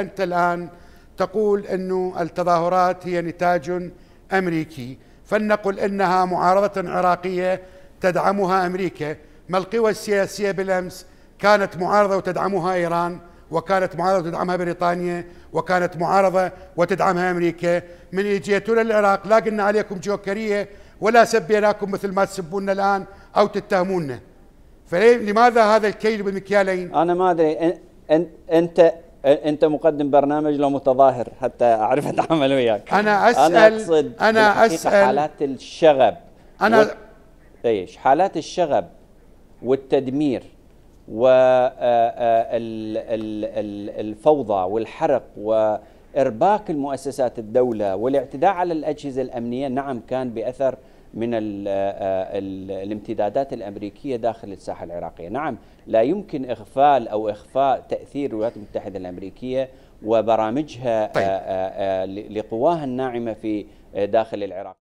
أنت الآن تقول أن التظاهرات هي نتاج أمريكي فلنقل أنها معارضة عراقية تدعمها أمريكا ما القوى السياسية بالأمس كانت معارضة وتدعمها إيران وكانت معارضة وتدعمها بريطانيا وكانت معارضة وتدعمها أمريكا من إجيتنا للعراق لا قلنا عليكم جوكرية ولا سبيناكم مثل ما تسبونا الآن أو تتهمونا فلماذا هذا الكيل بمكيالين أنا ما أدري أنت انت مقدم برنامج لو متظاهر حتى اعرف اتعامل وياك انا اسال انا اقصد انا اسال حالات الشغب انا وال... ايش حالات الشغب والتدمير و آه، آه، الفوضى والحرق وارباك المؤسسات الدوله والاعتداء على الاجهزه الامنيه نعم كان باثر من آه، الامتدادات الأمريكية داخل الساحة العراقية نعم لا يمكن إغفال أو إخفاء تأثير الولايات المتحدة الأمريكية وبرامجها آه، طيب. آه، لقواها الناعمة في داخل العراق